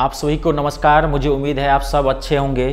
आप सभी को नमस्कार मुझे उम्मीद है आप सब अच्छे होंगे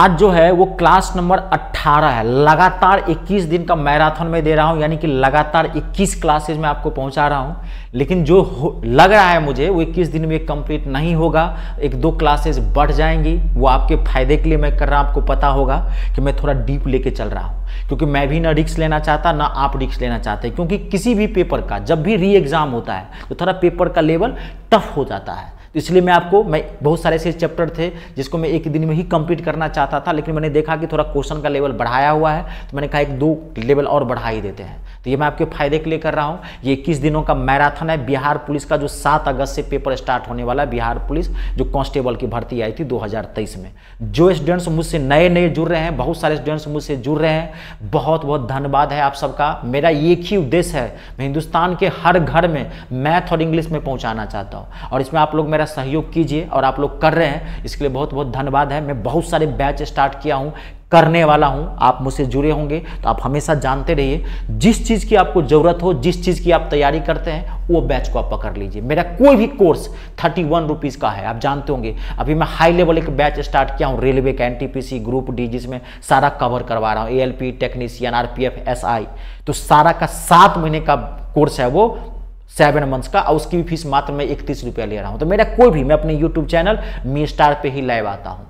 आज जो है वो क्लास नंबर 18 है लगातार 21 दिन का मैराथन में दे रहा हूँ यानी कि लगातार 21 क्लासेज में आपको पहुँचा रहा हूँ लेकिन जो लग रहा है मुझे वो 21 दिन में कंप्लीट नहीं होगा एक दो क्लासेज बढ़ जाएंगी वो आपके फायदे के लिए मैं कर रहा हूँ आपको पता होगा कि मैं थोड़ा डीप लेके चल रहा हूँ क्योंकि मैं भी ना रिक्स लेना चाहता ना आप रिक्स लेना चाहते क्योंकि किसी भी पेपर का जब भी री एग्ज़ाम होता है तो थोड़ा पेपर का लेवल टफ हो जाता है इसलिए मैं आपको मैं बहुत सारे ऐसे चैप्टर थे जिसको मैं एक दिन में ही कंप्लीट करना चाहता था लेकिन मैंने देखा कि थोड़ा क्वेश्चन का लेवल बढ़ाया हुआ है तो मैंने कहा एक दो लेवल और बढ़ा ही देते हैं तो ये मैं आपके फायदे के लिए कर रहा हूँ ये इक्कीस दिनों का मैराथन है बिहार पुलिस का जो सात अगस्त से पेपर स्टार्ट होने वाला है बिहार पुलिस जो कांस्टेबल की भर्ती आई थी 2023 में जो स्टूडेंट्स मुझसे नए नए जुड़ रहे हैं बहुत सारे स्टूडेंट्स मुझसे जुड़ रहे हैं बहुत बहुत धन्यवाद है आप सबका मेरा एक ही उद्देश्य है मैं हिंदुस्तान के हर घर में मैथ और इंग्लिश में पहुँचाना चाहता हूँ और इसमें आप लोग मेरा सहयोग कीजिए और आप लोग कर रहे हैं इसके लिए बहुत बहुत धन्यवाद है मैं बहुत सारे बैच स्टार्ट किया हूँ करने वाला हूं आप मुझसे जुड़े होंगे तो आप हमेशा जानते रहिए जिस चीज़ की आपको ज़रूरत हो जिस चीज़ की आप तैयारी करते हैं वो बैच को आप पकड़ लीजिए मेरा कोई भी कोर्स थर्टी वन रुपीज़ का है आप जानते होंगे अभी मैं हाई लेवल एक बैच स्टार्ट किया हूँ रेलवे का एन ग्रुप डी जिसमें सारा कवर करवा रहा हूँ ए टेक्नीशियन आर पी तो सारा का सात महीने का कोर्स है वो सेवन मंथ्स का और उसकी भी फीस मात्र मैं इकतीस रुपया ले रहा हूँ तो मेरा कोई भी मैं अपने यूट्यूब चैनल मी स्टार पे ही लाइव आता हूँ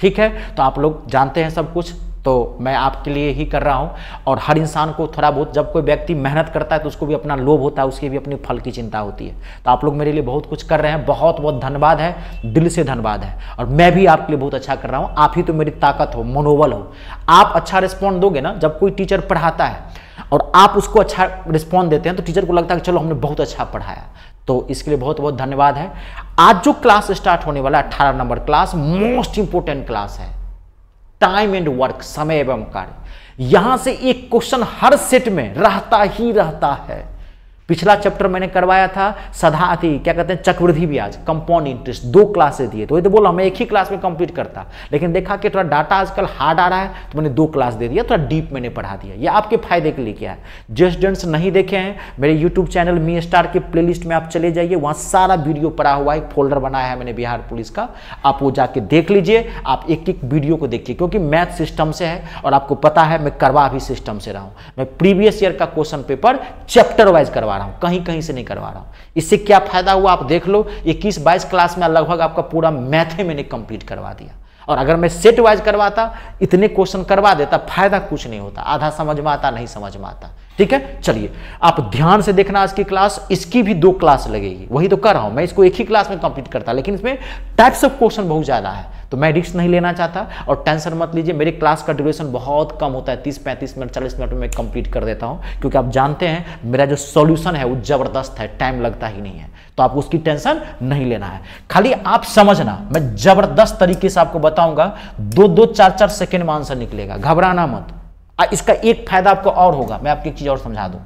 ठीक है तो आप लोग जानते हैं सब कुछ तो मैं आपके लिए ही कर रहा हूँ और हर इंसान को थोड़ा बहुत जब कोई व्यक्ति मेहनत करता है तो उसको भी अपना लोभ होता है उसके भी अपनी फल की चिंता होती है तो आप लोग मेरे लिए बहुत कुछ कर रहे हैं बहुत बहुत धन्यवाद है दिल से धन्यवाद है और मैं भी आपके लिए बहुत अच्छा कर रहा हूँ आप ही तो मेरी ताकत हो मनोबल हो आप अच्छा रिस्पॉन्ड दोगे ना जब कोई टीचर पढ़ाता है और आप उसको अच्छा रिस्पॉन्ड देते हैं तो टीचर को लगता है कि चलो हमने बहुत अच्छा पढ़ाया तो इसके लिए बहुत बहुत धन्यवाद है आज जो क्लास स्टार्ट होने वाला है अठारह number class most important class है टाइम एंड वर्क समय एवं कार्य यहां से एक क्वेश्चन हर सेट में रहता ही रहता है पिछला चैप्टर मैंने करवाया था सदा अति क्या कहते हैं चक्रवृद्धि ब्याज कंपाउंड इंटरेस्ट दो क्लासेस दिए तो ये तो बोला मैं एक ही क्लास में कंप्लीट करता लेकिन देखा कि थोड़ा डाटा आजकल हार्ड आ रहा है तो मैंने दो क्लास दे दिया थोड़ा डीप मैंने पढ़ा दिया ये आपके फायदे के लिए क्या है जो स्टूडेंट्स नहीं देखे हैं मेरे यूट्यूब चैनल मी स्टार के प्ले में आप चले जाइए वहाँ सारा वीडियो पड़ा हुआ एक फोल्डर बनाया है मैंने बिहार पुलिस का आप वो जाके देख लीजिए आप एक एक वीडियो को देखिए क्योंकि मैथ सिस्टम से है और आपको पता है मैं करवा भी सिस्टम से रहा हूँ मैं प्रीवियस ईयर का क्वेश्चन पेपर चैप्टर वाइज करवा करवा रहा हूँ कहीं कहीं से नहीं करवा रहा हूँ इससे क्या फ़ायदा हुआ आप देख लो इक्कीस बाईस क्लास में लगभग आपका पूरा मैथे मैंने कंप्लीट करवा दिया और अगर मैं सेट वाइज करवाता इतने क्वेश्चन करवा देता फायदा कुछ नहीं होता आधा समझ में आता नहीं समझ में आता ठीक है चलिए आप ध्यान से देखना आज की क्लास इसकी भी दो क्लास लगेगी वही तो कर रहा हूं मैं इसको एक ही क्लास में कंप्लीट करता लेकिन इसमें टाइप्स ऑफ क्वेश्चन बहुत ज़्यादा है तो मैं रिस्क नहीं लेना चाहता और टेंशन मत लीजिए मेरे क्लास का ड्यूरेशन बहुत कम होता है तीस पैंतीस मिनट चालीस मिनट में कंप्लीट कर देता हूँ क्योंकि आप जानते हैं मेरा जो सोल्यूशन है वो ज़बरदस्त है टाइम लगता ही नहीं है तो आपको उसकी टेंशन नहीं लेना है खाली आप समझना मैं ज़बरदस्त तरीके से आपको बताऊंगा दो दो चार चार सेकेंड में आंसर निकलेगा घबराना मत आ, इसका एक फायदा आपको और होगा मैं आपको एक चीज़ और समझा दू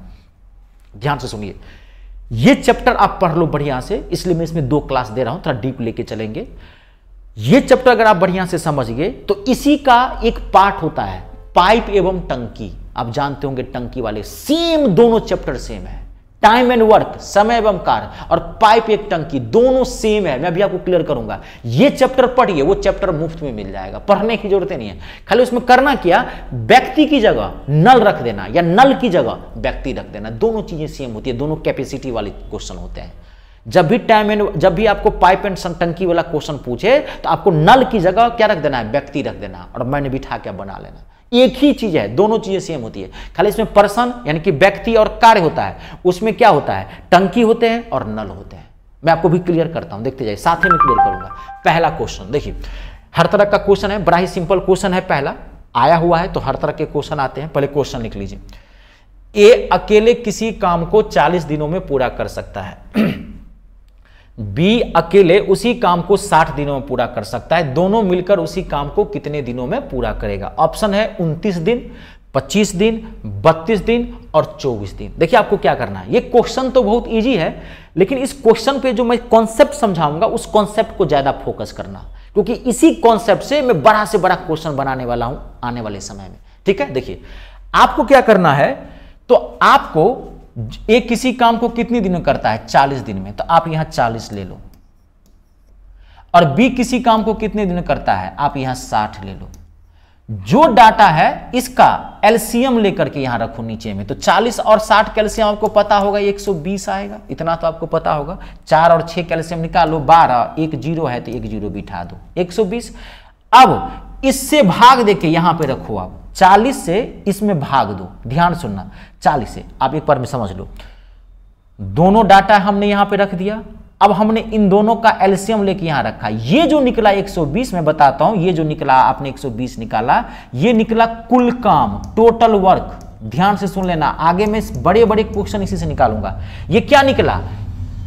ध्यान से सुनिए ये चैप्टर आप पढ़ लो बढ़िया से इसलिए मैं इसमें दो क्लास दे रहा हूं थोड़ा डीप लेके चलेंगे ये चैप्टर अगर आप बढ़िया से समझिए तो इसी का एक पार्ट होता है पाइप एवं टंकी आप जानते होंगे टंकी वाले सेम दोनों चैप्टर सेम है टाइम एंड वर्क समय एवं कार्य और पाइप एक टंकी दोनों सेम है मैं भी आपको क्लियर करूंगा ये चैप्टर पढ़िए वो चैप्टर मुफ्त में मिल जाएगा पढ़ने की जरूरत नहीं है खाली उसमें करना क्या व्यक्ति की जगह नल रख देना या नल की जगह व्यक्ति रख देना दोनों चीजें सेम होती है दोनों कैपेसिटी वाले क्वेश्चन होते हैं जब भी टाइम एंड जब भी आपको पाइप एंड सन टंकी वाला क्वेश्चन पूछे तो आपको नल की जगह क्या रख देना है व्यक्ति रख देना और मैंने बिठा के बना लेना एक ही चीज है दोनों चीजें सेम होती है खाली इसमें पर्सन यानी कि व्यक्ति और कार्य होता है उसमें क्या होता है टंकी होते हैं और नल होते हैं मैं आपको भी क्लियर करता हूं देखते जाइए साथ ही में क्लियर करूंगा पहला क्वेश्चन देखिए हर तरह का क्वेश्चन है बड़ा ही सिंपल क्वेश्चन है पहला आया हुआ है तो हर तरह के क्वेश्चन आते हैं पहले क्वेश्चन लिख लीजिए ए अकेले किसी काम को चालीस दिनों में पूरा कर सकता है बी अकेले उसी काम को 60 दिनों में पूरा कर सकता है दोनों मिलकर उसी काम को कितने दिनों में पूरा करेगा ऑप्शन है 29 दिन 25 दिन 32 दिन और 24 दिन देखिए आपको क्या करना है ये क्वेश्चन तो बहुत इजी है लेकिन इस क्वेश्चन पे जो मैं कॉन्सेप्ट समझाऊंगा उस कॉन्सेप्ट को ज़्यादा फोकस करना क्योंकि इसी कॉन्सेप्ट से मैं बड़ा से बड़ा क्वेश्चन बनाने वाला हूं आने वाले समय में ठीक है देखिए आपको क्या करना है तो आपको एक किसी काम को कितने दिन में करता है चालीस दिन में तो आप यहां चालीस ले लो और बी किसी काम को कितने दिन करता है आप यहां साठ ले लो जो डाटा है इसका एलसीएम लेकर के यहां रखो नीचे में तो 40 और 60 कैल्शियम आपको पता होगा 120 आएगा इतना तो आपको पता होगा चार और छह कैल्शियम निकालो बारह एक जीरो है तो एक जीरो बिठा दो बीस अब इससे भाग देके यहां पर रखो आप चालीस से इसमें भाग दो ध्यान सुनना चालीस से आप एक बार में समझ लो दोनों डाटा हमने यहां पे रख दिया अब हमने इन दोनों का एल्सियम लेके यहां रखा ये जो निकला 120 मैं बताता हूं ये जो निकला आपने 120 निकाला ये निकला कुल काम टोटल वर्क ध्यान से सुन लेना आगे मैं बड़े बड़े क्वेश्चन इसी से निकालूंगा ये क्या निकला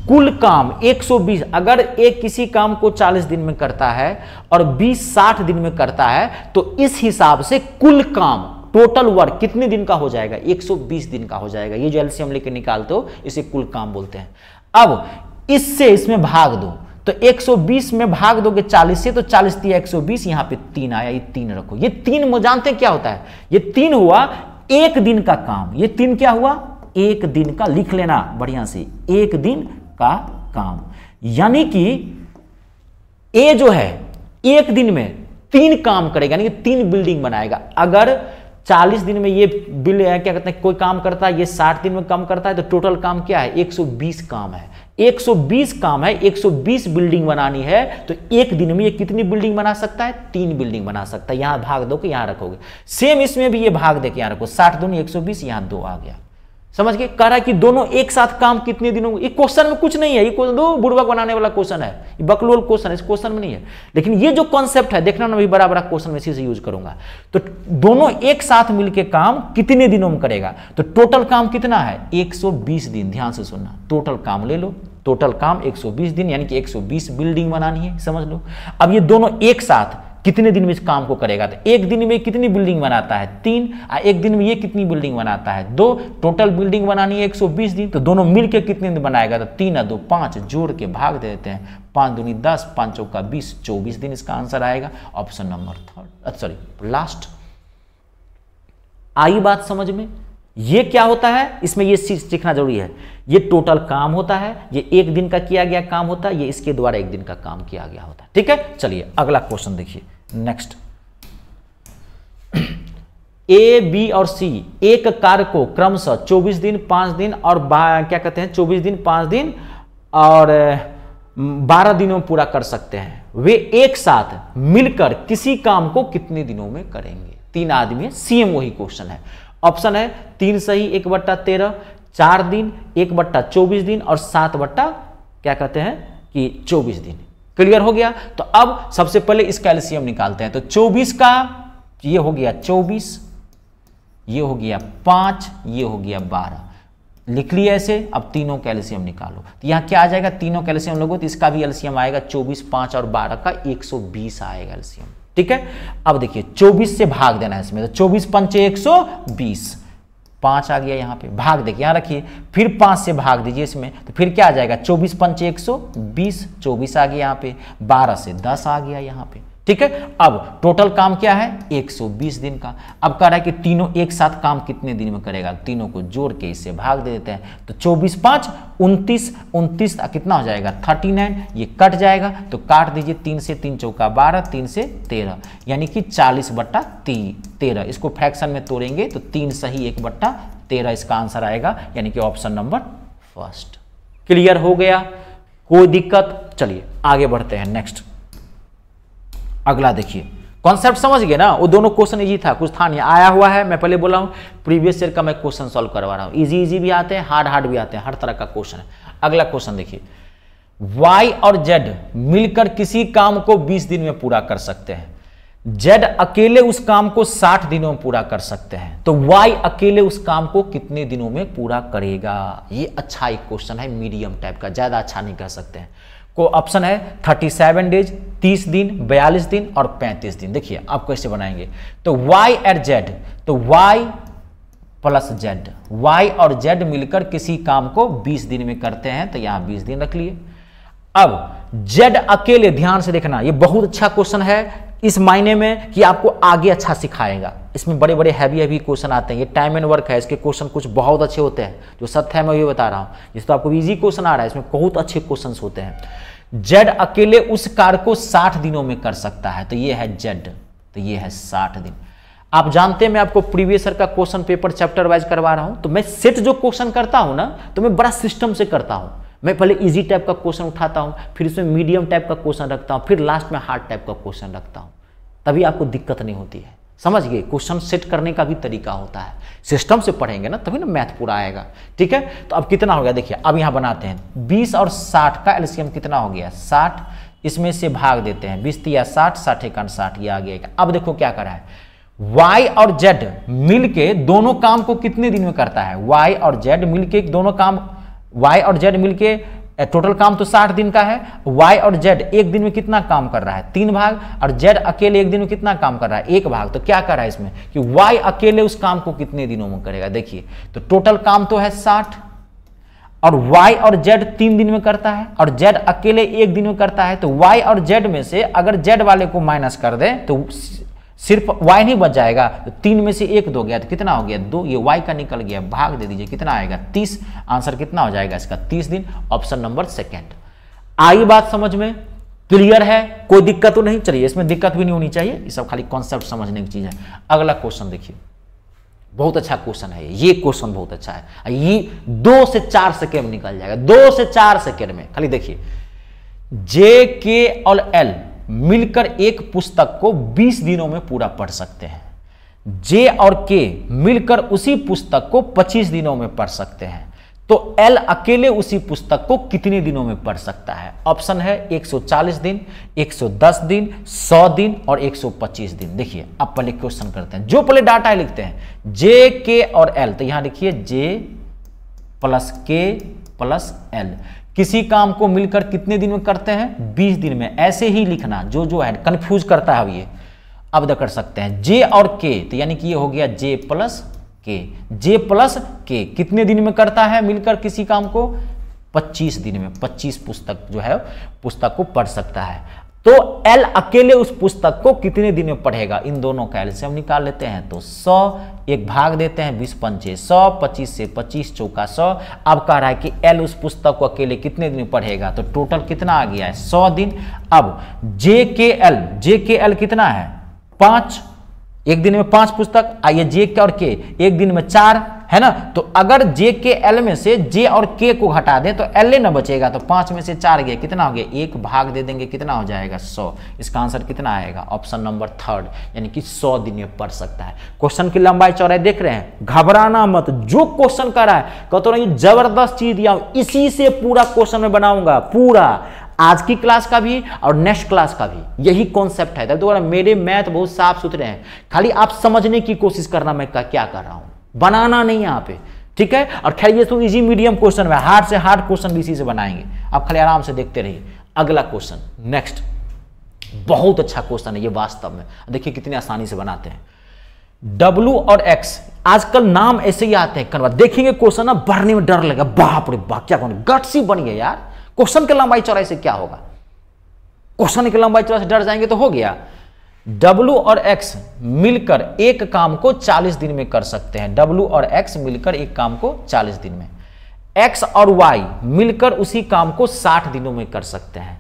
कुल काम 120 अगर एक किसी काम को 40 दिन में करता है और 20 60 दिन में करता है तो इस हिसाब से कुल काम टोटल वर्क कितने दिन का हो जाएगा 120 दिन का हो जाएगा ये जो एलसीएम लेके निकालते हो इसे कुल काम बोलते हैं अब इससे इसमें भाग दो तो 120 में भाग दोगे 40 से तो 40 सौ 120 यहां पर तीन आया ये तीन रखो ये तीन जानते हैं क्या होता है ये तीन हुआ एक दिन का काम ये तीन क्या हुआ एक दिन का लिख लेना बढ़िया से एक दिन का काम यानी कि ए जो है एक दिन में तीन काम करेगा यानी कि तीन बिल्डिंग बनाएगा अगर 40 दिन में ये बिल है क्या कहते हैं कोई काम करता है ये 60 दिन में काम करता है तो टोटल काम क्या है 120 काम है 120 काम है 120 बिल्डिंग बनानी है तो एक दिन में ये कितनी बिल्डिंग बना सकता है तीन बिल्डिंग बना सकता है यहां भाग दो यहां रखोगे सेम इसमें भी ये भाग दे के रखो साठ दूनी एक सौ बीस यहां दो आ गया समझ के कह रहा है कि दोनों एक साथ काम कितने दिनों ये क्वेश्चन में कुछ नहीं है ये क्वेश्चन दो बुड़बक बनाने वाला क्वेश्चन है ये बकलोल क्वेश्चन है इस क्वेश्चन में नहीं है लेकिन ये जो कॉन्सेप्ट है देखना ना बड़ा बड़ा क्वेश्चन में इसी से यूज करूंगा तो दोनों एक साथ मिलकर काम कितने दिनों में करेगा तो टोटल काम कितना है एक दिन ध्यान से सुनना टोटल काम ले लो टोटल काम एक दिन यानी कि एक बिल्डिंग बनानी है समझ लो अब ये दोनों एक साथ कितने दिन में इस काम को करेगा तो एक दिन में कितनी बिल्डिंग बनाता है तीन आ एक दिन में ये कितनी बिल्डिंग बनाता है दो टोटल बिल्डिंग बनानी है 120 दिन तो दोनों मिल के कितने दिन बनाएगा तो तीन आ दो पाँच जोड़ के भाग दे देते हैं पाँच दूनी दस पाँच चौका बीस चौबीस दिन इसका आंसर आएगा option number third sorry last आई बात समझ में ये क्या होता है इसमें ये चीज सीखना जरूरी है ये टोटल काम होता है ये एक दिन का किया गया काम होता है ये इसके द्वारा एक दिन का काम किया गया होता है ठीक है चलिए अगला क्वेश्चन देखिए नेक्स्ट ए बी और सी एक कार्य को क्रमशः 24 दिन 5 दिन और क्या कहते हैं 24 दिन 5 दिन और 12 दिनों में पूरा कर सकते हैं वे एक साथ मिलकर किसी काम को कितने दिनों में करेंगे तीन आदमी सीएम वही क्वेश्चन है ऑप्शन है तीन सही एक बट्टा तेरह चार दिन एक बट्टा चौबीस दिन और सात बट्टा क्या कहते हैं कि चौबीस दिन क्लियर हो गया तो अब सबसे पहले इसका कैल्शियम निकालते हैं तो चौबीस का ये हो गया चौबीस ये हो गया पांच ये हो गया बारह लिख लिया ऐसे अब तीनों कैल्शियम निकालो तो यहां क्या आ जाएगा तीनों कैल्शियम लोगों तो इसका भी एल्शियम आएगा चौबीस पांच और बारह का एक सौ बीस आएगा एल्शियम ठीक है अब देखिए 24 से भाग देना है इसमें तो चौबीस पंचे एक सौ बीस पांच आ गया यहाँ पे भाग देखिए यहाँ रखिए फिर पाँच से भाग दीजिए इसमें तो फिर क्या आ जाएगा चौबीस पंचे एक सौ बीस चौबीस आ गया यहाँ पे बारह से दस आ गया यहाँ पे ठीक है अब टोटल काम क्या है 120 दिन का अब कह रहा है कि तीनों एक साथ काम कितने दिन में करेगा तीनों को जोड़ के इससे भाग दे देते हैं तो 24 पांच 29 29 कितना हो जाएगा 39 ये कट जाएगा तो काट दीजिए तीन से तीन चौका बारह तीन से तेरह यानी कि चालीस बट्टा तीन तेरह इसको फ्रैक्शन में तोड़ेंगे तो तीन सही एक बट्टा तेरह इसका आंसर आएगा यानी कि ऑप्शन नंबर फर्स्ट क्लियर हो गया कोई दिक्कत चलिए आगे बढ़ते हैं नेक्स्ट अगला देखिए कॉन्सेप्ट समझ गए ना वो दोनों क्वेश्चन इजी था कुछ था नहीं आया हुआ है मैं पहले बोला हूँ प्रीवियस ईयर का मैं क्वेश्चन सॉल्व करवा रहा हूँ इजी इजी भी आते हैं हार्ड हार्ड भी आते हैं हर तरह का क्वेश्चन अगला क्वेश्चन देखिए वाई और जेड मिलकर किसी काम को 20 दिन में पूरा कर सकते हैं जेड अकेले उस काम को 60 दिनों में पूरा कर सकते हैं तो वाई अकेले उस काम को कितने दिनों में पूरा करेगा ये अच्छा एक क्वेश्चन है मीडियम टाइप का ज़्यादा अच्छा नहीं कह सकते हैं को ऑप्शन है 37 डेज 30 दिन 42 दिन और 35 दिन देखिए आप कैसे बनाएंगे तो y एट z तो y प्लस जेड वाई और जेड मिलकर किसी काम को 20 दिन में करते हैं तो यहां 20 दिन रख लिए अब जेड अकेले ध्यान से देखना ये बहुत अच्छा क्वेश्चन है इस मायने में कि आपको आगे अच्छा सिखाएगा इसमें बड़े बड़े हैवी हैवी क्वेश्चन आते हैं ये टाइम एंड वर्क है इसके क्वेश्चन कुछ बहुत अच्छे होते हैं जो सत्य है मैं ये बता रहा हूँ जिस तो आपको इजी क्वेश्चन आ रहा है इसमें बहुत अच्छे क्वेश्चन होते हैं जेड अकेले उस कार को साठ दिनों में कर सकता है तो ये है जेड तो ये है साठ दिन आप जानते हैं मैं आपको प्रीवियस का क्वेश्चन पेपर चैप्टर वाइज करवा रहा हूं तो मैं सेट जो क्वेश्चन करता हूं ना तो मैं बड़ा सिस्टम से करता हूं मैं पहले इजी टाइप का क्वेश्चन उठाता हूँ फिर उसमें मीडियम टाइप का क्वेश्चन रखता हूँ फिर लास्ट में हार्ड टाइप का क्वेश्चन रखता हूँ तभी आपको दिक्कत नहीं होती है समझ गए क्वेश्चन सेट करने का भी तरीका होता है सिस्टम से पढ़ेंगे ना तभी ना मैथ पूरा आएगा ठीक है तो अब कितना हो गया देखिए अब यहाँ बनाते हैं बीस और साठ का एलसीएम कितना हो गया साठ इसमें से भाग देते हैं बीस या साठ साठ एक साठ ये आ गया अब देखो क्या करा है y और z मिलके दोनों काम को कितने दिन में करता है y और z मिलके दोनों काम वाई और जेड मिलके टोटल काम तो साठ दिन का है वाई और जेड एक दिन में कितना काम कर रहा है तीन भाग और जेड अकेले एक दिन में कितना काम कर रहा है एक भाग तो क्या कर रहा है इसमें कि वाई अकेले उस काम को कितने दिनों में करेगा देखिए तो टोटल काम तो है साठ और y और z तीन दिन में करता है और z अकेले एक दिन में करता है तो y और z में से अगर z वाले को माइनस कर दे तो सिर्फ y नहीं बच जाएगा तो तीन में से एक दो गया तो कितना हो गया दो ये y का निकल गया भाग दे दीजिए कितना आएगा तीस आंसर कितना हो जाएगा इसका तीस दिन ऑप्शन नंबर सेकेंड आई बात समझ में क्लियर है कोई दिक्कत तो नहीं चलिए इसमें दिक्कत भी नहीं होनी चाहिए ये सब खाली कॉन्सेप्ट समझने की चीज़ है अगला क्वेश्चन देखिए बहुत अच्छा क्वेश्चन है ये क्वेश्चन बहुत अच्छा है ये दो से चार सेकेंड निकल जाएगा दो से चार सेकेंड में खाली देखिए जे के और एल मिलकर एक पुस्तक को 20 दिनों में पूरा पढ़ सकते हैं जे और के मिलकर उसी पुस्तक को 25 दिनों में पढ़ सकते हैं तो एल अकेले उसी पुस्तक को कितने दिनों में पढ़ सकता है ऑप्शन है 140 दिन 110 दिन 100 दिन और 125 दिन देखिए अब पहले क्वेश्चन करते हैं जो पहले डाटा है लिखते हैं जे के और एल तो यहां लिखिए J plus K plus L किसी काम को मिलकर कितने दिन में करते हैं बीस दिन में ऐसे ही लिखना जो जो है कन्फ्यूज करता है ये अब कर सकते हैं जे और के तो यानी कि ये हो गया जे प्लस के जे प्लस के कितने दिन में करता है मिलकर किसी काम को 25 दिन में 25 पुस्तक जो है पुस्तक को पढ़ सकता है तो एल अकेले उस पुस्तक को कितने दिन में पढ़ेगा इन दोनों का एल से हम निकाल लेते हैं तो सौ एक भाग देते हैं बीस पंचे सौ पच्चीस से पच्चीस चौका सौ अब कह रहा है कि एल उस पुस्तक को अकेले कितने दिन में पढ़ेगा तो टोटल कितना आ गया है सौ दिन अब जे के एल जे के एल कितना है पाँच एक दिन में पांच पुस्तक आइए जे के और के एक दिन में चार है ना तो अगर जे के एल में से जे और के को घटा दें तो एल ए ना बचेगा तो पांच में से चार गया कितना हो गया एक भाग दे देंगे कितना हो जाएगा सौ इसका आंसर कितना आएगा ऑप्शन नंबर थर्ड यानी कि सौ दिन में पढ़ सकता है क्वेश्चन की लंबाई चौड़ाई देख रहे हैं घबराना मत जो क्वेश्चन करा है कहते तो रहिए जबरदस्त चीज दिया इसी से पूरा क्वेश्चन में बनाऊंगा पूरा आज की क्लास का भी और नेक्स्ट क्लास का भी यही कॉन्सेप्ट है दोबारा मेरे मैथ बहुत साफ सुथरे हैं खाली आप समझने की कोशिश करना मैं क्या कर रहा हूँ बनाना नहीं यहाँ पे ठीक है और खैर ये तो इजी मीडियम क्वेश्चन है हार्ड से हार्ड क्वेश्चन भी इसी से बनाएंगे आप खाली आराम से देखते रहिए अगला क्वेश्चन नेक्स्ट बहुत अच्छा क्वेश्चन है ये वास्तव में देखिए कितनी आसानी से बनाते हैं डब्लू और एक्स आजकल नाम ऐसे ही आते हैं कन्वर्ट देखेंगे क्वेश्चन ना बढ़ने में डर लगेगा बाप रे बाप क्या कौन गट सी बन गया यार क्वेश्चन की लंबाई चौड़ाई से क्या होगा क्वेश्चन की लंबाई चौड़ाई से डर जाएंगे तो हो गया W और X मिलकर एक काम को 40 दिन में कर सकते हैं W और X मिलकर एक काम को 40 दिन में X और Y मिलकर उसी काम को 60 दिनों में कर सकते हैं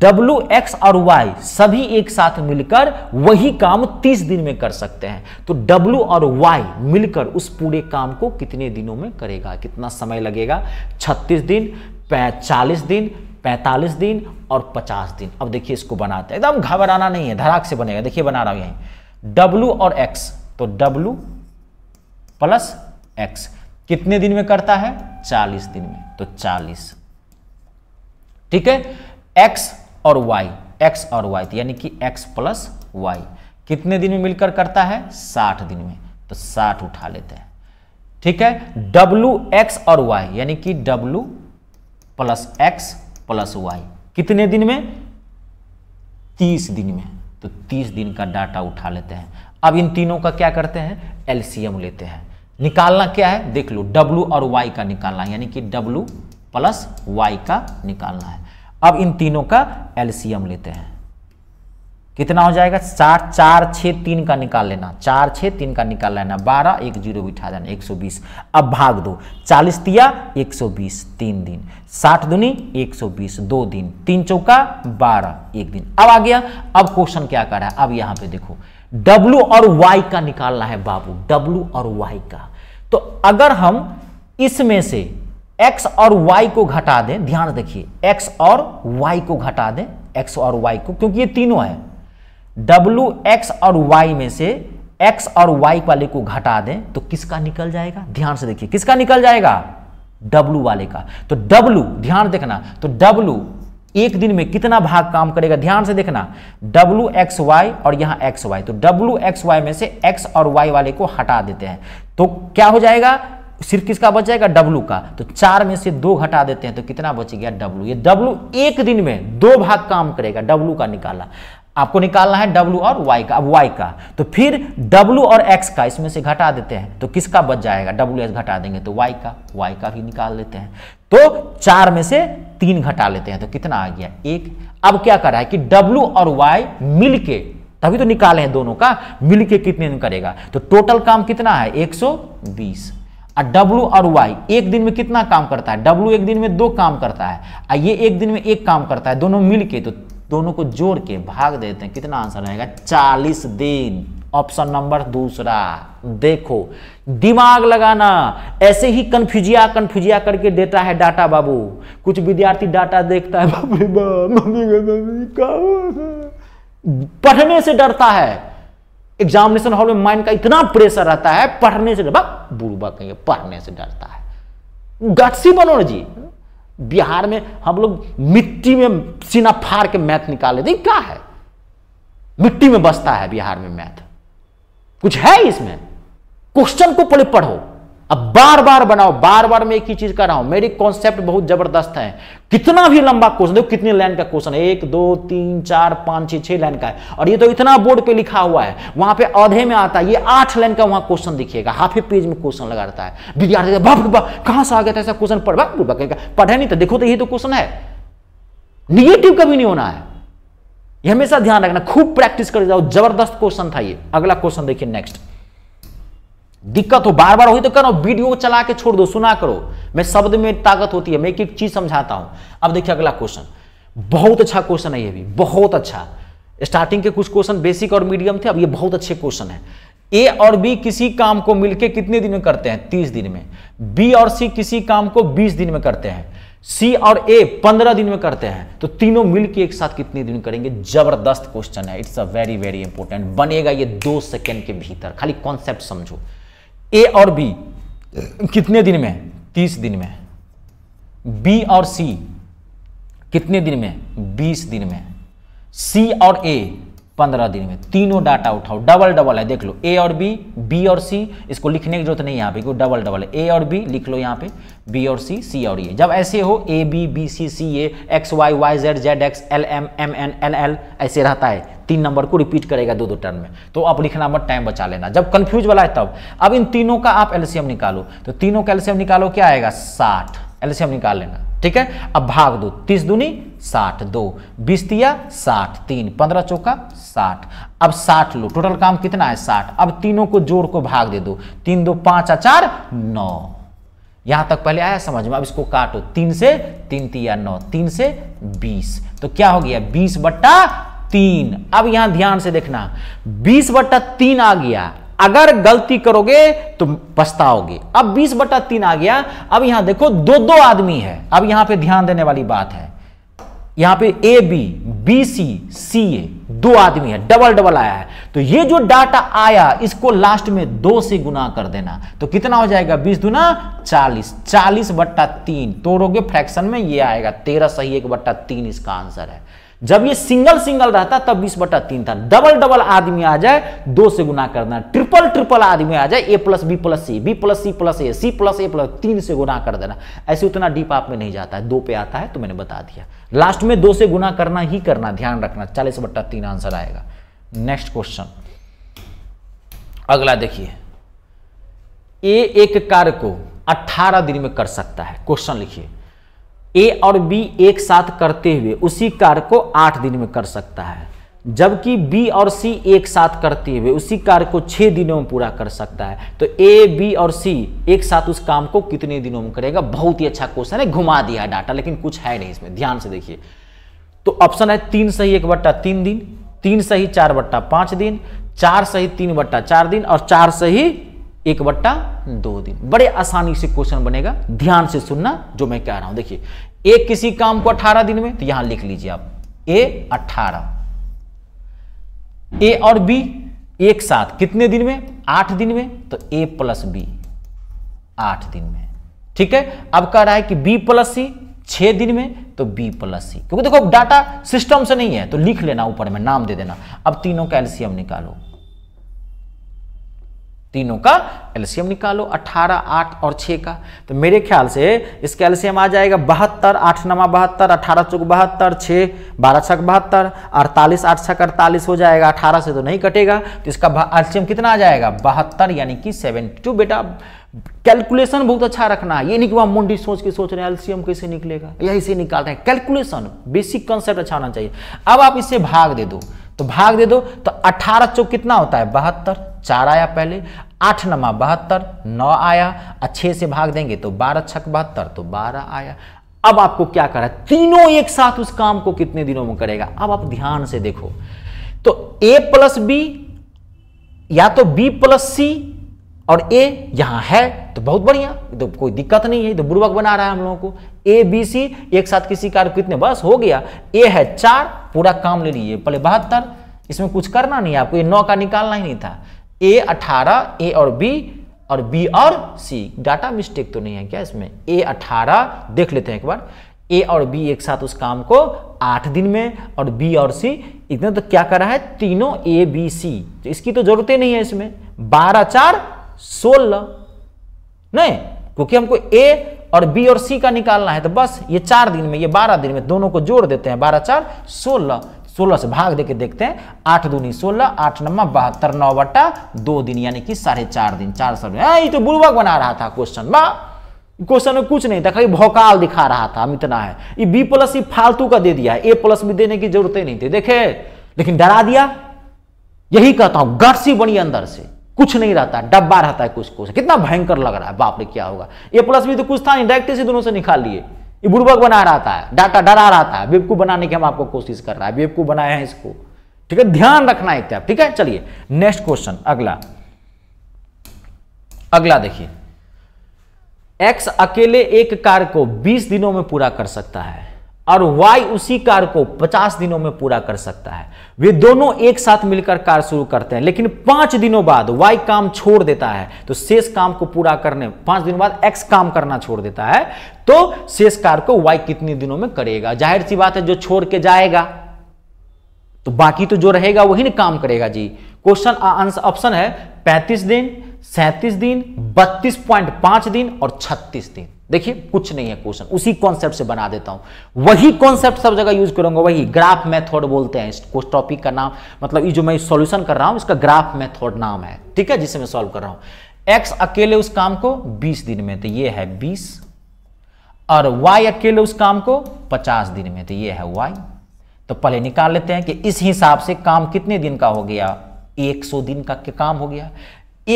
W, X और Y सभी एक साथ मिलकर वही काम 30 दिन में कर सकते हैं तो W और Y मिलकर उस पूरे काम को कितने दिनों में करेगा कितना समय लगेगा 36 दिन चालीस दिन पैंतालीस दिन और पचास दिन अब देखिए इसको बनाते हैं एकदम घबराना नहीं है धराक से बनेगा देखिए बना रहा हूं यहीं W और X तो W प्लस X कितने दिन में करता है चालीस दिन में तो चालीस ठीक है एक्स और वाई एक्स और वाई तो यानी कि एक्स प्लस वाई कितने दिन में मिलकर करता है साठ दिन में तो साठ उठा लेते हैं ठीक है W एक्स और वाई यानी कि W plus X plus Y कितने दिन में तीस दिन में तो तीस दिन का डाटा उठा लेते हैं अब इन तीनों का क्या करते हैं एलसीएम लेते हैं निकालना क्या है देख लो डब्लू और वाई का निकालना यानी कि डब्लू प्लस वाई का निकालना है अब इन तीनों का एलसीएम लेते हैं कितना हो जाएगा चार चार छः तीन का निकाल लेना चार छः तीन का निकाल लेना बारह एक जीरो बिठा देना एक सौ बीस अब भाग दो चालीस दिया एक सौ बीस तीन दिन साठ दुनी एक सौ बीस दो दिन तीन चौका बारह एक दिन अब आ गया अब क्वेश्चन क्या कर रहा है अब यहाँ पे देखो डब्लू और वाई का निकालना है बाबू डब्लू और वाई का तो अगर हम इसमें से एक्स और वाई को घटा दें ध्यान रखिए एक्स और वाई को घटा दें एक्स और वाई को क्योंकि ये तीनों है डब्लू एक्स और वाई में से एक्स और वाई वाले को घटा दें तो किसका निकल जाएगा ध्यान से देखिए किसका निकल जाएगा डब्लू वाले का तो डब्लू ध्यान देखना तो डब्लू एक दिन में कितना भाग काम करेगा ध्यान से देखना डब्लू एक्स वाई और यहां एक्स वाई तो डब्लू एक्स वाई में से एक्स और वाई वाले को हटा देते हैं तो क्या हो जाएगा सिर्फ किसका बच जाएगा डब्लू का तो चार में से दो घटा देते हैं तो कितना बच गया डब्लू ये डब्लू एक दिन में दो भाग काम करेगा डब्लू का निकाला आपको निकालना है W और Y का अब Y का तो फिर W और X का इसमें से घटा देते हैं तो किसका बच जाएगा W एस घटा देंगे तो Y का Y का भी निकाल लेते हैं तो चार में से तीन घटा लेते हैं तो कितना आ गया एक अब क्या कर रहा है कि W और Y मिलके तभी तो निकाले हैं दोनों का मिलके कितने दिन करेगा तो टोटल काम कितना है 120 और डब्लू और वाई एक दिन में कितना काम करता है डब्ल्यू एक दिन में दो काम करता है और ये एक दिन में एक काम करता है दोनों मिलके तो दोनों को जोड़ के भाग देते हैं कितना आंसर रहेगा चालीस दिन ऑप्शन नंबर दूसरा देखो दिमाग लगाना ऐसे ही कन्फ्यूजिया कन्फ्यूजिया करके देता है डाटा बाबू कुछ विद्यार्थी डाटा देखता है बाबू मम्मी मम्मी पढ़ने से डरता है एग्जामिनेशन हॉल में माइंड का इतना प्रेशर रहता है पढ़ने से बुढ़बा कहिए पढ़ने से डरता है गटसी बनोर जी बिहार में हम लोग मिट्टी में सीना फाड़ के मैथ निकाले लेते क्या है मिट्टी में बसता है बिहार में मैथ कुछ है इसमें क्वेश्चन को पहले पढ़ो अब बार बार बनाओ बार बार मैं एक ही चीज कर रहा हूं मेरी कॉन्सेप्ट बहुत जबरदस्त है कितना भी लंबा क्वेश्चन देखो कितनी लाइन का क्वेश्चन है एक दो तीन चार पांच छह छह लाइन का है और ये तो इतना बोर्ड पे लिखा हुआ है वहां पे आधे में आता है ये आठ लाइन का वहां क्वेश्चन दिखेगा हाफ पेज में क्वेश्चन लगा रहता है विद्यार्थी बाप कहां से आ गया था ऐसा क्वेश्चन पढ़ पढ़े नहीं तो देखो तो ये तो क्वेश्चन है निगेटिव कभी नहीं होना है हमेशा ध्यान रखना खूब प्रैक्टिस कर जाओ जबरदस्त क्वेश्चन था ये अगला क्वेश्चन देखिए नेक्स्ट दिक्कत हो बार बार वही तो करो वीडियो चला के छोड़ दो सुना करो मैं शब्द में ताकत होती है मैं एक एक चीज समझाता हूं अब देखिए अगला क्वेश्चन बहुत अच्छा क्वेश्चन है ये भी बहुत अच्छा स्टार्टिंग के कुछ क्वेश्चन बेसिक और मीडियम थे अब ये बहुत अच्छे क्वेश्चन है ए और बी किसी काम को मिलकर कितने दिन में करते हैं तीस दिन में बी और सी किसी काम को बीस दिन में करते हैं सी और ए पंद्रह दिन में करते हैं तो तीनों मिलकर एक साथ कितने दिन करेंगे जबरदस्त क्वेश्चन है it's a very very important बनेगा ये दो सेकेंड के भीतर खाली कॉन्सेप्ट समझो ए और बी कितने दिन में तीस दिन में बी और सी कितने दिन में बीस दिन में सी और ए पंद्रह दिन में तीनों डाटा उठाओ डबल डबल है देख लो ए और बी बी और सी इसको लिखने की जरूरत नहीं यहाँ पे क्योंकि डबल डबल है ए और बी लिख लो यहाँ पे बी और सी सी और ए जब ऐसे हो A B B C C A X Y Y Z Z X L M M N L L ऐसे रहता है तीन नंबर को रिपीट करेगा दो दो टर्न में तो आप लिखना मत टाइम बचा लेना जब कंफ्यूज वाला है तब अब इन तीनों का आप एल्सियम निकालो तो तीनों का एल्सियम निकालो क्या आएगा साठ एल्सियम निकाल लेना ठीक है अब भाग दो तीस दूनी साठ दो बीस दिया साठ तीन पंद्रह चौका साठ अब साठ लो टोटल काम कितना है साठ अब तीनों को जोड़ को भाग दे दो तीन दो पांच चार नौ यहां तक पहले आया समझ में अब इसको काटो तीन से तीन तिया नौ तीन से बीस तो क्या हो गया बीस बट्टा तीन अब यहां ध्यान से देखना बीस बटा तीन आ गया अगर गलती करोगे तो पछताओगे अब बीस बटा तीन आ गया अब यहां देखो दो दो आदमी है अब यहां पे ध्यान देने वाली बात है यहां पे ए बी बी सी सी ए दो आदमी है डबल डबल आया है तो ये जो डाटा आया इसको लास्ट में दो से गुना कर देना तो कितना हो जाएगा बीस दुना चालीस चालीस बट्टा तीन तोड़ोगे फ्रैक्शन में ये आएगा तेरह सही एक बट्टा तीन इसका आंसर है जब ये सिंगल सिंगल रहता तब बीस बटा तीन था डबल डबल आदमी आ जाए दो से गुना करना ट्रिपल ट्रिपल आदमी आ जाए A plus B plus C B plus C plus A C plus A plus तीन से गुना कर देना ऐसे उतना डीप आप में नहीं जाता है दो पे आता है तो मैंने बता दिया लास्ट में दो से गुना करना ही करना ध्यान रखना चालीस बट्टा तीन आंसर आएगा नेक्स्ट क्वेश्चन अगला देखिए ए एक कार्य को अट्ठारह दिन में कर सकता है क्वेश्चन लिखिए ए और बी एक साथ करते हुए उसी कार्य को आठ दिन में कर सकता है जबकि बी और सी एक साथ करते हुए उसी कार्य को छः दिनों में पूरा कर सकता है तो ए बी और सी एक साथ उस काम को कितने दिनों में करेगा बहुत ही अच्छा क्वेश्चन है घुमा दिया है डाटा लेकिन कुछ है नहीं इसमें ध्यान से देखिए तो ऑप्शन है तीन सही एक बट्टा तीन दिन तीन सही चार बट्टा पाँच दिन चार सही तीन बट्टा चार दिन और चार सही एक बट्टा दो दिन बड़े आसानी से क्वेश्चन बनेगा ध्यान से सुनना जो मैं कह रहा हूं देखिए एक किसी काम को अठारह दिन में तो यहां लिख लीजिए आप ए अठारह ए और बी एक साथ कितने दिन में आठ दिन में तो ए प्लस बी आठ दिन में ठीक है अब कह रहा है कि बी प्लस सी छह दिन में तो बी प्लस सी क्योंकि देखो डाटा सिस्टम से नहीं है तो लिख लेना ऊपर में नाम दे देना अब तीनों का एल्सियम निकालो तीनों का एल्शियम निकालो 18, 8 और 6 का तो मेरे ख्याल से इसका एल्सियम आ जाएगा बहत्तर आठ नवा बहत्तर अठारह चौक बहत्तर छः बारह छक बहत्तर अड़तालीस आठ छक अड़तालीस हो जाएगा अठारह से तो नहीं कटेगा तो इसका एल्शियम कितना आ जाएगा बहत्तर यानी कि सेवेंटी टू बेटा कैलकुलेशन बहुत अच्छा रखना है ये नहीं कि वहाँ मुंडी सोच के सोच रहे हैं एल्सियम कैसे निकलेगा यही से निकालते हैं कैलकुलेशन बेसिक कॉन्सेप्ट अच्छा होना चाहिए अब आप इसे भाग दे दो तो भाग दे दो तो अठारह चौक कितना होता है बहत्तर चार आया पहले आठ नमा बहत्तर नौ आया अच्छे से भाग देंगे तो बारह छक बहत्तर तो बारह आया अब आपको क्या करा तीनों एक साथ उस काम को कितने दिनों में करेगा अब आप ध्यान से देखो तो ए प्लस बी या तो बी प्लस सी और ए यहाँ है तो बहुत बढ़िया तो कोई दिक्कत नहीं है तो बुर्वक बना रहा है हम लोगों को ए बी सी एक साथ किसी कार्य कितने बस हो गया ए है चार पूरा काम ले लीजिए पहले बहत्तर इसमें कुछ करना नहीं आपको ये नौ का निकालना ही नहीं था ए अठारह ए और बी और बी और सी डाटा मिस्टेक तो नहीं है क्या इसमें ए अठारह देख लेते हैं एक बार ए और बी एक साथ उस काम को आठ दिन में और बी और सी इतने तो क्या कर रहा है तीनों ए बी सी तो इसकी तो जरूरत ही नहीं है इसमें बारह चार सोलह नहीं क्योंकि हमको ए और बी और सी का निकालना है तो बस ये चार दिन में ये बारह दिन में दोनों को जोड़ देते हैं बारह चार सोलह सोलह से भाग देके देखते हैं आठ दूनी सोलह आठ नम्बर बहत्तर नौ बट्टा दो दिन यानी कि साढ़े चार दिन चार सौ ये तो बुड़बक बना रहा था क्वेश्चन बा क्वेश्चन में कुछ नहीं था खाली भौकाल दिखा रहा था हम इतना है ये बी प्लस ही फालतू का दे दिया है ए प्लस भी देने की जरूरत ही नहीं थी देखे लेकिन डरा दिया यही कहता हूं गर्सी बनी अंदर से कुछ नहीं रहता है डब्बा रहता है कुछ कुछ कितना भयंकर लग रहा है बाप रे क्या होगा ए प्लस भी तो कुछ था नहीं डायरेक्ट से दोनों से निकाल लिए ये बुड़बक बना रहता है डाटा डरा रहता है बेवकूफ़ बनाने की हम आपको कोशिश कर रहा है बेवकूफ़ बनाए हैं इसको ठीक है ध्यान रखना है ठीक है चलिए नेक्स्ट क्वेश्चन अगला अगला देखिए एक्स अकेले एक कार्य को 20 दिनों में पूरा कर सकता है और वाई उसी कार्य को 50 दिनों में पूरा कर सकता है वे दोनों एक साथ मिलकर कार्य शुरू करते हैं लेकिन पांच दिनों बाद वाई काम छोड़ देता है तो शेष काम को पूरा करने पांच दिनों बाद एक्स काम करना छोड़ देता है तो शेष कार्य को वाई कितने दिनों में करेगा जाहिर सी बात है जो छोड़ के जाएगा तो बाकी तो जो रहेगा वही ना काम करेगा जी क्वेश्चन आंसर ऑप्शन है पैंतीस दिन सैंतीस दिन बत्तीस पॉइंट पांच दिन और छत्तीस दिन देखिए कुछ नहीं है क्वेश्चन उसी कॉन्सेप्ट से बना देता हूं वही कॉन्सेप्ट सब जगह यूज करूंगा वही ग्राफ मेथड बोलते हैं इस टॉपिक का नाम मतलब ये जो मैं सॉल्यूशन कर रहा हूं इसका ग्राफ मेथड नाम है ठीक है जिसे मैं सॉल्व कर रहा हूं एक्स अकेले उस काम को बीस दिन में तो ये है बीस और वाई अकेले उस काम को पचास दिन में तो ये है वाई तो पहले निकाल लेते हैं कि इस हिसाब से काम कितने दिन का हो गया 100 दिन का काम हो गया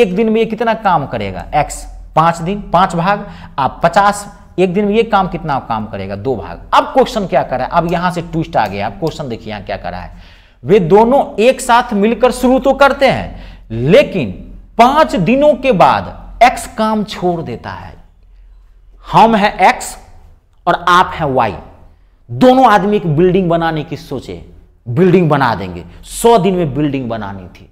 एक दिन में ये कितना काम करेगा एक्स पांच दिन पांच भाग आप पचास एक दिन में ये काम कितना काम करेगा दो भाग अब क्वेश्चन क्या करा है अब यहां से ट्विस्ट आ गया अब क्वेश्चन देखिए यहां क्या करा है वे दोनों एक साथ मिलकर शुरू तो करते हैं लेकिन पांच दिनों के बाद एक्स काम छोड़ देता है हम हैं एक्स और आप हैं वाई दोनों आदमी एक बिल्डिंग बनाने की सोचे बिल्डिंग बना देंगे सौ दिन में बिल्डिंग बनानी थी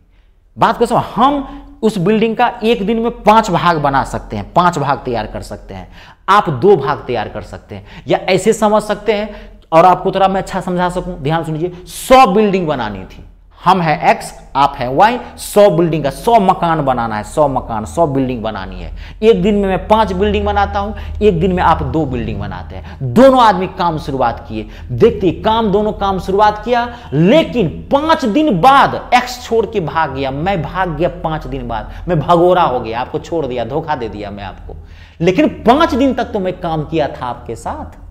बात कर सो हम उस बिल्डिंग का एक दिन में पांच भाग बना सकते हैं पांच भाग तैयार कर सकते हैं आप दो भाग तैयार कर सकते हैं या ऐसे समझ सकते हैं और आपको थोड़ा मैं अच्छा समझा सकूं ध्यान सुनिए सौ बिल्डिंग बनानी थी हम है एक्स आप है वाई सौ बिल्डिंग का सौ मकान बनाना है सौ मकान सौ बिल्डिंग बनानी है एक दिन में मैं पांच बिल्डिंग बनाता हूँ एक दिन में आप दो बिल्डिंग बनाते हैं दोनों आदमी काम शुरुआत किए देखते काम दोनों काम शुरुआत किया लेकिन पांच दिन बाद एक्स छोड़ के भाग गया मैं भाग गया पांच दिन बाद मैं भगोरा हो गया आपको छोड़ दिया धोखा दे दिया मैं आपको लेकिन पांच दिन तक तो मैं काम किया था आपके साथ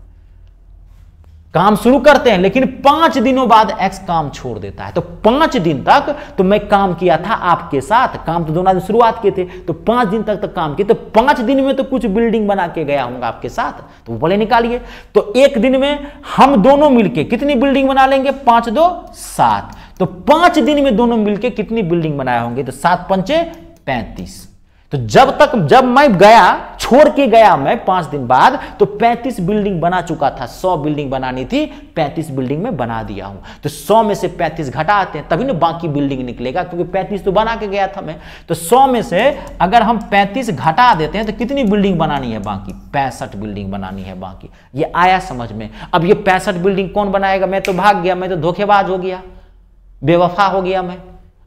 काम शुरू करते हैं लेकिन पांच दिनों बाद एक्स काम छोड़ देता है तो पांच दिन तक तो मैं काम किया था आपके साथ काम तो दोनों दिन शुरुआत किए थे तो पांच दिन तक तो काम किए तो पांच दिन में तो कुछ बिल्डिंग बना के गया होगा आपके साथ तो वो बोले निकालिए तो एक दिन में हम दोनों मिलके कितनी बिल्डिंग बना लेंगे पांच दो सात तो पांच दिन में दोनों मिलकर कितनी बिल्डिंग बनाए होंगे तो सात पंचे पैंतीस तो जब तक जब मैं गया छोड़ के गया मैं पांच दिन बाद तो 35 बिल्डिंग बना चुका था 100 बिल्डिंग बनानी थी 35 बिल्डिंग में बना दिया हूं तो 100 में से 35 घटा आते हैं तभी ना बाकी बिल्डिंग निकलेगा क्योंकि 35 तो बना के गया था मैं तो 100 में से अगर हम 35 घटा देते हैं तो कितनी बिल्डिंग बनानी है बाकी पैंसठ बिल्डिंग बनानी है बाकी ये आया समझ में अब ये पैंसठ बिल्डिंग कौन बनाएगा मैं तो भाग गया मैं तो धोखेबाज हो गया बेवफा हो गया मैं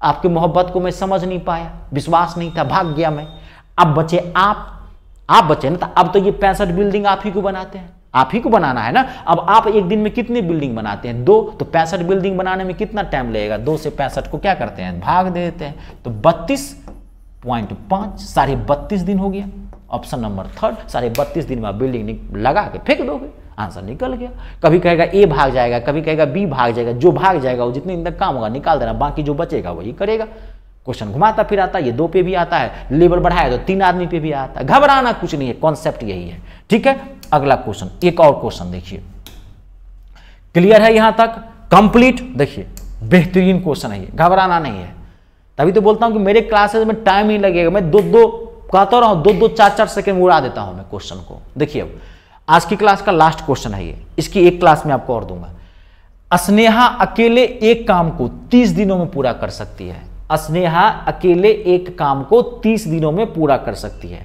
आपकी मोहब्बत को मैं समझ नहीं पाया विश्वास नहीं था भाग गया मैं अब बचे आप आप बचे ना तो अब तो ये पैंसठ बिल्डिंग आप ही को बनाते हैं आप ही को बनाना है ना अब आप एक दिन में कितनी बिल्डिंग बनाते हैं दो तो पैंसठ बिल्डिंग बनाने में कितना टाइम लगेगा दो से पैंसठ को क्या करते हैं भाग देते हैं तो बत्तीस पॉइंट पाँच साढ़े बत्तीस दिन हो गया ऑप्शन नंबर थर्ड साढ़े बत्तीस दिन में बिल्डिंग लगा के फेंक दोगे आंसर निकल गया कभी कहेगा ए भाग जाएगा कभी कहेगा बी भाग जाएगा जो भाग जाएगा वो जितने दिन तक काम होगा निकाल देना बाकी जो बचेगा वही करेगा क्वेश्चन घुमाता फिर आता ये दो पे भी आता है लेवल बढ़ाया तो तीन आदमी पे भी आता है घबराना कुछ नहीं है कॉन्सेप्ट यही है ठीक है अगला क्वेश्चन एक और क्वेश्चन देखिए क्लियर है यहां तक कंप्लीट देखिए बेहतरीन क्वेश्चन है ये घबराना नहीं है तभी तो बोलता हूँ कि मेरे क्लासेज में टाइम ही लगेगा मैं दो दो कहता रहा हूं दो दो चार चार सेकेंड उड़ा देता हूँ मैं क्वेश्चन को देखिए अब आज की क्लास का लास्ट क्वेश्चन है ये इसकी एक क्लास में आपको और दूंगा स्नेहा अकेले एक काम को तीस दिनों में पूरा कर सकती है स्नेहा अकेले एक काम को तीस दिनों में पूरा कर सकती है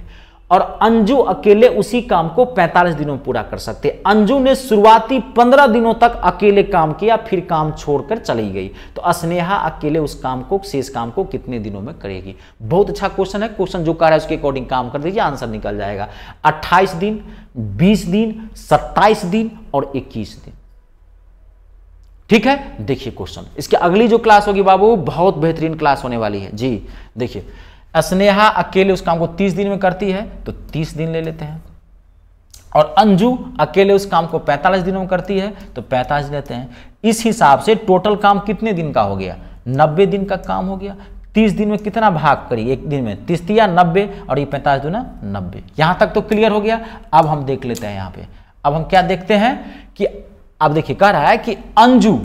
और अंजू अकेले उसी काम को 45 दिनों में पूरा कर सकते हैं अंजू ने शुरुआती 15 दिनों तक अकेले काम किया फिर काम छोड़कर चली गई तो स्नेहा अकेले उस काम को शेष काम को कितने दिनों में करेगी बहुत अच्छा क्वेश्चन है क्वेश्चन जो कह रहा है उसके अकॉर्डिंग काम कर दीजिए आंसर निकल जाएगा अट्ठाईस दिन बीस दिन सत्ताईस दिन और इक्कीस दिन ठीक है देखिए क्वेश्चन इसके अगली जो क्लास होगी बाबू बहुत बेहतरीन क्लास होने वाली है जी देखिए स्नेहा अकेले उस काम को तीस दिन में करती है तो तीस दिन ले लेते हैं और अंजू अकेले उस काम को 45 दिनों में करती है तो 45 लेते हैं इस हिसाब से टोटल काम कितने दिन का हो गया 90 दिन का काम हो गया तीस दिन में कितना भाग करी एक दिन में तीस नब्बे और ये पैंतालीस ना नब्बे यहाँ तक तो क्लियर हो गया अब हम देख लेते हैं यहाँ पे अब हम क्या देखते हैं कि अब देखिए कह रहा है कि अंजू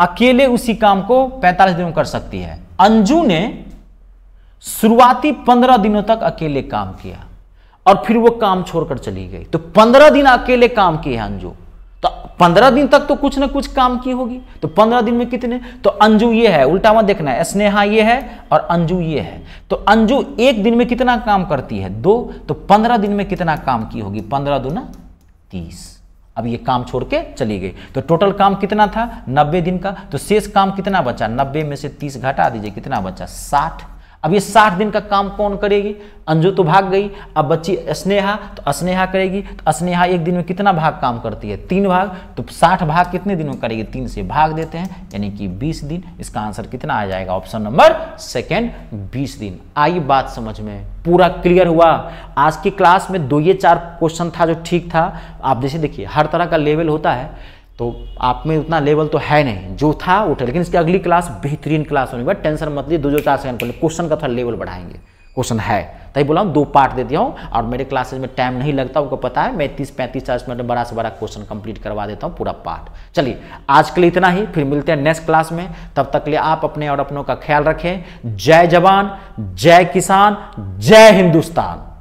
अकेले उसी काम को पैंतालीस दिनों में कर सकती है अंजू ने शुरुआती पंद्रह दिनों तक अकेले काम किया और फिर वो काम छोड़कर चली गई तो पंद्रह दिन अकेले काम किए अंजू पंद्रह दिन तक तो कुछ ना कुछ काम की होगी तो पंद्रह दिन में कितने तो अंजू ये है उल्टा मत देखना है स्नेहा ये है और अंजू ये है तो अंजू एक दिन में कितना काम करती है दो तो पंद्रह दिन में कितना काम की होगी पंद्रह दो ना तीस अब ये काम छोड़ के चली गई तो टोटल काम कितना था नब्बे दिन का तो शेष काम कितना बचा नब्बे में से तीस घटा दीजिए कितना बचा साठ अब ये साठ दिन का काम कौन करेगी अंजू तो भाग गई अब बच्ची स्नेहा तो स्नेहा करेगी तो स्नेहा एक दिन में कितना भाग काम करती है तीन भाग तो साठ भाग कितने दिनों करेगी तीन से भाग देते हैं यानी कि बीस दिन इसका आंसर कितना आ जाएगा ऑप्शन नंबर सेकेंड बीस दिन आई बात समझ में पूरा क्लियर हुआ आज की क्लास में दो ये चार क्वेश्चन था जो ठीक था आप जैसे देखिए हर तरह का लेवल होता है तो आप में उतना लेवल तो है नहीं जो था वो था लेकिन इसकी अगली क्लास बेहतरीन क्लास होने पर टेंशन मत लीजिए दो जो चार सेकंड पहले क्वेश्चन का थोड़ा लेवल बढ़ाएंगे क्वेश्चन है तभी बोला हूँ दो पार्ट दे दिया हूँ और मेरे क्लासेज में टाइम नहीं लगता उनको पता है मैं तीस पैंतीस चालीस मिनट में बड़ा से बड़ा क्वेश्चन कंप्लीट करवा देता हूँ पूरा पार्ट चलिए आज के लिए इतना ही फिर मिलते हैं नेक्स्ट क्लास में तब तक के लिए आप अपने और अपनों का ख्याल रखें जय जवान जय किसान जय हिंदुस्तान